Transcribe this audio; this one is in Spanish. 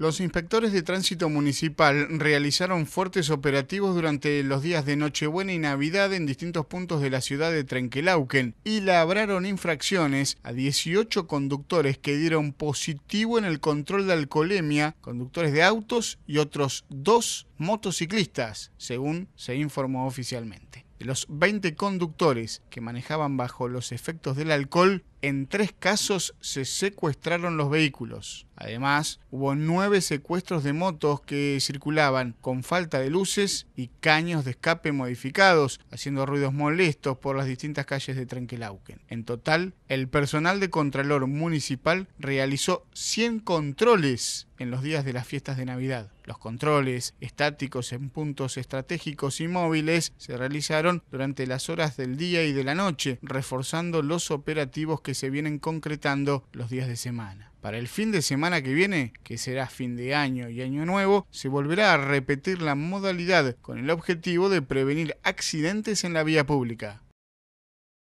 Los inspectores de tránsito municipal realizaron fuertes operativos durante los días de Nochebuena y Navidad en distintos puntos de la ciudad de Trenquelauquen y labraron infracciones a 18 conductores que dieron positivo en el control de alcoholemia, conductores de autos y otros dos motociclistas, según se informó oficialmente. De los 20 conductores que manejaban bajo los efectos del alcohol, en tres casos se secuestraron los vehículos. Además, hubo nueve secuestros de motos que circulaban con falta de luces y caños de escape modificados, haciendo ruidos molestos por las distintas calles de Trenquelauquen. En total, el personal de Contralor Municipal realizó 100 controles en los días de las fiestas de Navidad. Los controles estáticos en puntos estratégicos y móviles se realizaron durante las horas del día y de la noche, reforzando los operativos que se vienen concretando los días de semana. Para el fin de semana que viene, que será fin de año y año nuevo, se volverá a repetir la modalidad con el objetivo de prevenir accidentes en la vía pública.